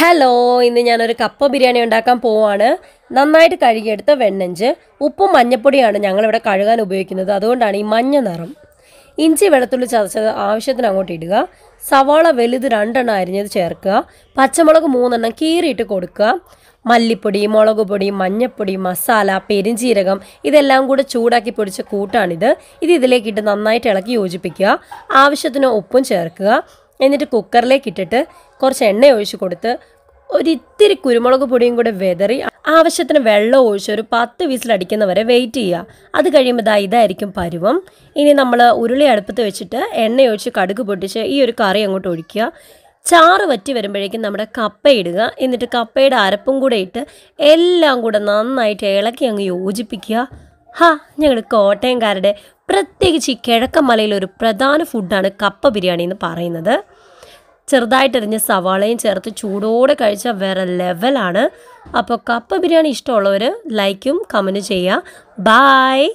hello ഇന്ന് ഞാനൊരു കപ്പ ബിരിയാണി ഉണ്ടാക്കാൻ പോവാണ് നന്നായിട്ട് കഴുകിയെടുത്ത വെണ്ണഞ്ച് ഉപ്പും മഞ്ഞപ്പൊടിയാണ് ഞങ്ങളിവിടെ കഴുകാൻ ഉപയോഗിക്കുന്നത് അതുകൊണ്ടാണ് ഈ മഞ്ഞ നിറം ഇഞ്ചി വെളുത്തുള്ളി ചതച്ചത് ആവശ്യത്തിന് അങ്ങോട്ട് ഇടുക സവാള വലുത് രണ്ടെണ്ണം അരിഞ്ഞത് ചേർക്കുക പച്ചമുളക് മൂന്നെണ്ണം കീറിയിട്ട് കൊടുക്കുക മല്ലിപ്പൊടി മുളക് പൊടി മഞ്ഞപ്പൊടി മസാല പെരിഞ്ചീരകം ഇതെല്ലാം കൂടെ ചൂടാക്കി പൊടിച്ച കൂട്ടാണിത് ഇത് ഇതിലേക്കിട്ട് നന്നായിട്ട് ഇളക്കി യോജിപ്പിക്കുക ആവശ്യത്തിന് ഉപ്പും ചേർക്കുക എന്നിട്ട് കുക്കറിലേക്ക് ഇട്ടിട്ട് കുറച്ച് എണ്ണ ഒഴിച്ച് കൊടുത്ത് ഒരിത്തിരി കുരുമുളക് പൊടിയും കൂടെ വെതറി ആവശ്യത്തിന് വെള്ളം ഒഴിച്ച് ഒരു പത്ത് വിസിലടിക്കുന്ന വരെ വെയിറ്റ് ചെയ്യുക അത് കഴിയുമ്പോൾ ദാ ഇതായിരിക്കും പരുവം ഇനി നമ്മൾ ഉരുളി അടുപ്പത്ത് വെച്ചിട്ട് എണ്ണ ഒഴിച്ച് കടുക് പൊട്ടിച്ച് ഈ ഒരു കറി അങ്ങോട്ട് ഒഴിക്കുക ചാറ് വറ്റി വരുമ്പോഴേക്കും നമ്മുടെ കപ്പ ഇടുക എന്നിട്ട് കപ്പയുടെ അരപ്പും കൂടെ ഇട്ട് എല്ലാം കൂടെ നന്നായിട്ട് ഇളക്കി അങ്ങ് യോജിപ്പിക്കുക ഹാ ഞങ്ങൾ കോട്ടയംകാരുടെ പ്രത്യേകിച്ച് ഈ കിഴക്കൻ ഒരു പ്രധാന ഫുഡാണ് കപ്പ ബിരിയാണി എന്ന് പറയുന്നത് ചെറുതായിട്ടെറിഞ്ഞ സവാളയും ചേർത്ത് ചൂടോടെ കഴിച്ച വേറെ ലെവലാണ് അപ്പോൾ കപ്പ ബിരിയാണി ഇഷ്ടമുള്ളവർ ലൈക്കും കമൻറ്റും ചെയ്യുക ബായ്